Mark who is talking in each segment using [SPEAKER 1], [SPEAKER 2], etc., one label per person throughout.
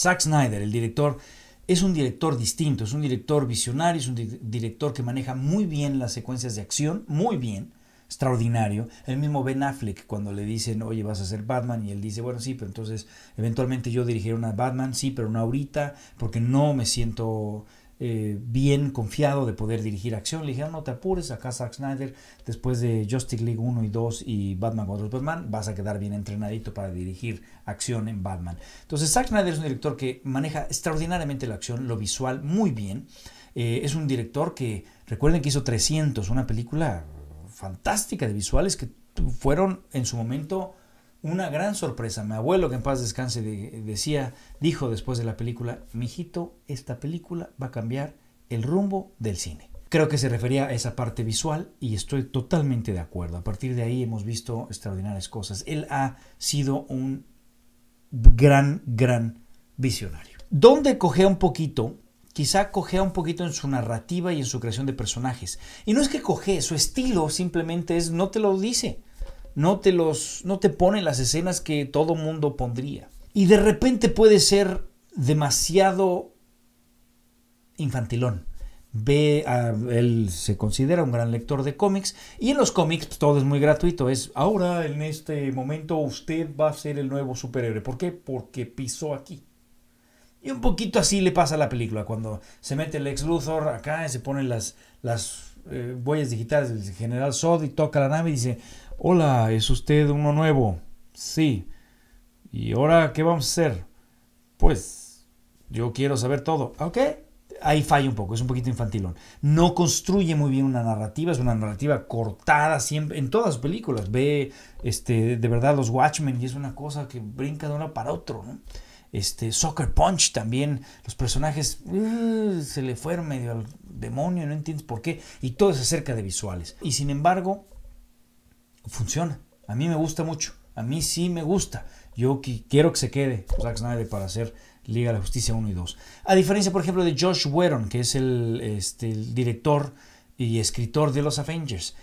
[SPEAKER 1] Zack Snyder, el director, es un director distinto, es un director visionario, es un director que maneja muy bien las secuencias de acción, muy bien, extraordinario. El mismo Ben Affleck, cuando le dicen, oye, vas a ser Batman, y él dice, bueno, sí, pero entonces eventualmente yo dirigiré una Batman, sí, pero no ahorita, porque no me siento eh, bien confiado de poder dirigir acción. Le dije, ah, no te apures, acá Zack Snyder, después de Justice League 1 y 2 y Batman contra Batman, vas a quedar bien entrenadito para dirigir acción en Batman. Entonces, Zack Snyder es un director que maneja extraordinariamente la acción, lo visual, muy bien. Eh, es un director que, recuerden que hizo 300, una película fantástica de visuales que fueron en su momento una gran sorpresa. Mi abuelo, que en paz descanse, decía, dijo después de la película, mijito, esta película va a cambiar el rumbo del cine. Creo que se refería a esa parte visual y estoy totalmente de acuerdo. A partir de ahí hemos visto extraordinarias cosas. Él ha sido un gran, gran visionario. Donde cogea un poquito, quizá cogea un poquito en su narrativa y en su creación de personajes. Y no es que coge, su estilo simplemente es no te lo dice no te los no te ponen las escenas que todo mundo pondría. Y de repente puede ser demasiado infantilón. Ve, él se considera un gran lector de cómics y en los cómics pues, todo es muy gratuito. Es ahora en este momento usted va a ser el nuevo superhéroe. ¿Por qué? Porque pisó aquí. Y un poquito así le pasa a la película cuando se mete el ex Luthor acá y se ponen las, las eh, bueyes digitales, el general y toca la nave y dice, hola, ¿es usted uno nuevo? Sí. ¿Y ahora qué vamos a hacer? Pues yo quiero saber todo. ¿Ok? Ahí falla un poco, es un poquito infantilón. No construye muy bien una narrativa, es una narrativa cortada siempre, en todas las películas. Ve este, de verdad los Watchmen y es una cosa que brinca de una para otro, este, Soccer Punch también, los personajes uh, se le fueron medio al demonio, no entiendes por qué, y todo es acerca de visuales. Y sin embargo, funciona. A mí me gusta mucho, a mí sí me gusta. Yo quiero que se quede Zack Snyder para hacer Liga de la Justicia 1 y 2. A diferencia, por ejemplo, de Josh Whedon, que es el, este, el director y escritor de los Avengers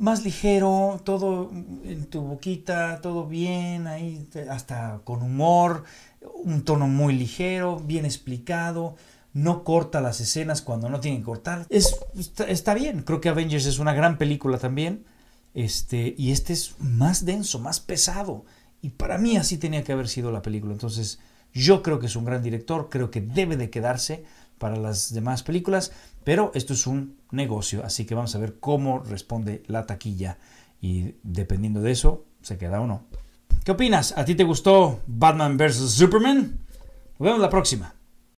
[SPEAKER 1] más ligero, todo en tu boquita, todo bien, ahí hasta con humor, un tono muy ligero, bien explicado no corta las escenas cuando no tienen que cortar. Es, está, bien, creo que Avengers es una gran película también, este, y este es más denso, más pesado, y para mí así tenía que haber sido la película. Entonces, yo creo que es un gran director, creo que debe de quedarse para las demás películas, pero esto es un negocio, así que vamos a ver cómo responde la taquilla y dependiendo de eso, se queda o no. ¿Qué opinas? ¿A ti te gustó Batman vs. Superman? Nos vemos la próxima.